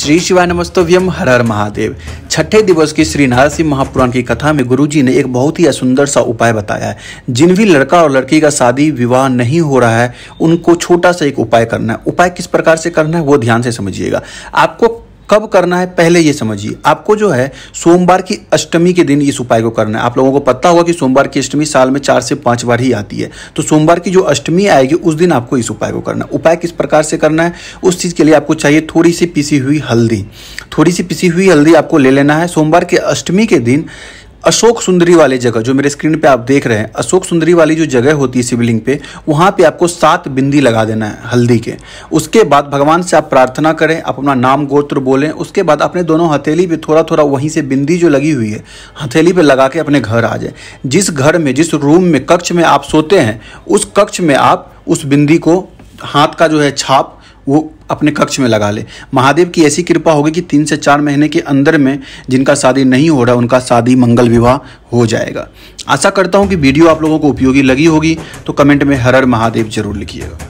श्री शिवाय नमस्तव्यम हर हर महादेव छठे दिवस की श्री नारसिंह महापुराण की कथा में गुरुजी ने एक बहुत ही सुंदर सा उपाय बताया है जिन भी लड़का और लड़की का शादी विवाह नहीं हो रहा है उनको छोटा सा एक उपाय करना है उपाय किस प्रकार से करना है वो ध्यान से समझिएगा आपको कब करना है पहले ये समझिए आपको जो है सोमवार की अष्टमी के दिन इस उपाय को करना है आप लोगों को पता होगा कि सोमवार की अष्टमी साल में चार से पाँच बार ही आती है तो सोमवार की जो अष्टमी आएगी उस दिन आपको इस उपाय को करना है उपाय किस प्रकार से करना है उस चीज़ के लिए आपको चाहिए थोड़ी सी पिसी हुई हल्दी थोड़ी सी पिसी हुई हल्दी आपको ले लेना है सोमवार के अष्टमी के दिन अशोक सुंदरी वाले जगह जो मेरे स्क्रीन पे आप देख रहे हैं अशोक सुंदरी वाली जो जगह होती है शिवलिंग पे वहाँ पे आपको सात बिंदी लगा देना है हल्दी के उसके बाद भगवान से आप प्रार्थना करें आप अपना नाम गोत्र बोलें उसके बाद अपने दोनों हथेली पे थोड़ा थोड़ा वहीं से बिंदी जो लगी हुई है हथेली पे लगा के अपने घर आ जाए जिस घर में जिस रूम में कक्ष में आप सोते हैं उस कक्ष में आप उस बिंदी को हाथ का जो है छाप वो अपने कक्ष में लगा ले महादेव की ऐसी कृपा होगी कि तीन से चार महीने के अंदर में जिनका शादी नहीं हो रहा उनका शादी मंगल विवाह हो जाएगा आशा करता हूँ कि वीडियो आप लोगों को उपयोगी लगी होगी तो कमेंट में हर हर महादेव जरूर लिखिएगा